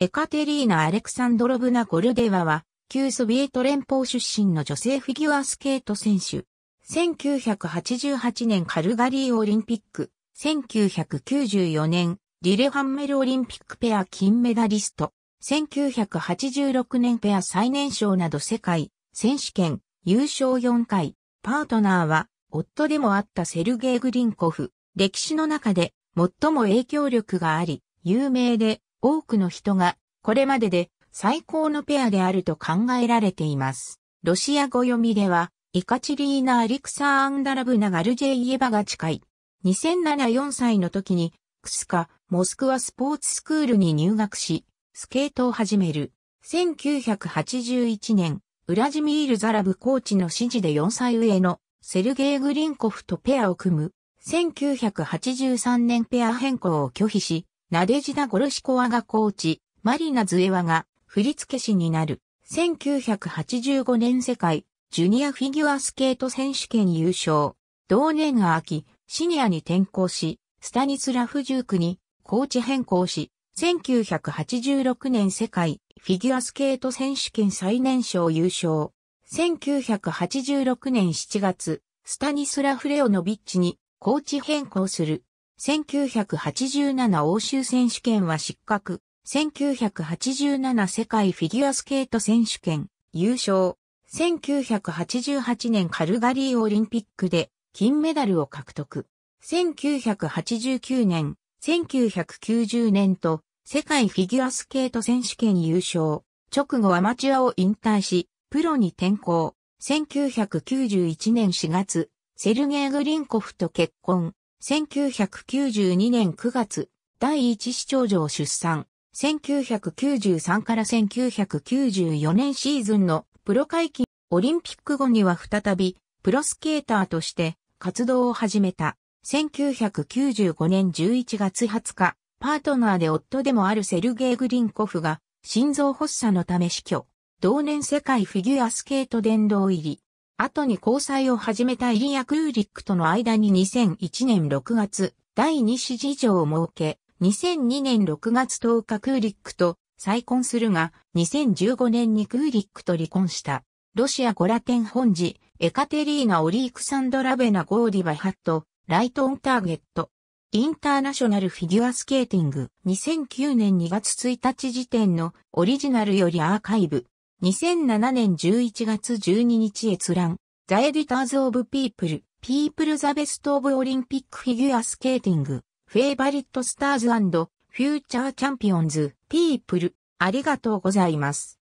エカテリーナ・アレクサンドロブナ・ゴルデワは、旧ソビエト連邦出身の女性フィギュアスケート選手。1988年カルガリーオリンピック、1994年リレハンメルオリンピックペア金メダリスト、1986年ペア最年少など世界選手権優勝4回、パートナーは夫でもあったセルゲイ・グリンコフ、歴史の中で最も影響力があり、有名で多くの人がこれまでで最高のペアであると考えられています。ロシア語読みでは、イカチリーナ・アリクサーンダラブナ・ガルジェイエバが近い。2007-4歳の時に、クスカ、モスクワスポーツスクールに入学し、スケートを始める。1981年、ウラジミール・ザラブコーチの指示で4歳上のセルゲイ・グリンコフとペアを組む。1983年ペア変更を拒否し、ナデジダ・ゴルシコワがコーチ、マリナ・ズエワが振付師になる。1985年世界ジュニアフィギュアスケート選手権優勝。同年秋、シニアに転向し、スタニスラフ・ジュークにコーチ変更し、1986年世界フィギュアスケート選手権最年少優勝。1986年7月、スタニスラフ・レオノビッチにコーチ変更する。1987欧州選手権は失格。1987世界フィギュアスケート選手権優勝。1988年カルガリーオリンピックで金メダルを獲得。1989年、1990年と世界フィギュアスケート選手権優勝。直後アマチュアを引退し、プロに転向。1991年4月、セルゲイ・グリンコフと結婚。1992年9月、第一市長女を出産。1993から1994年シーズンのプロ解禁、オリンピック後には再びプロスケーターとして活動を始めた。1995年11月20日、パートナーで夫でもあるセルゲイ・グリンコフが心臓発作のため死去。同年世界フィギュアスケート殿堂入り。後に交際を始めたイリア・クーリックとの間に2001年6月、第2子事情を設け、2002年6月10日クーリックと再婚するが、2015年にクーリックと離婚した。ロシアゴラテン本寺、エカテリーナ・オリークサンドラベナ・ゴーディバ・ハット、ライト・オン・ターゲット。インターナショナルフィギュアスケーティング2009年2月1日時点のオリジナルよりアーカイブ2007年11月12日閲覧、The Editors of People, People the Best of Olympic Figure Skating, Favorite Stars and Future Champions, People。ありがとうございます。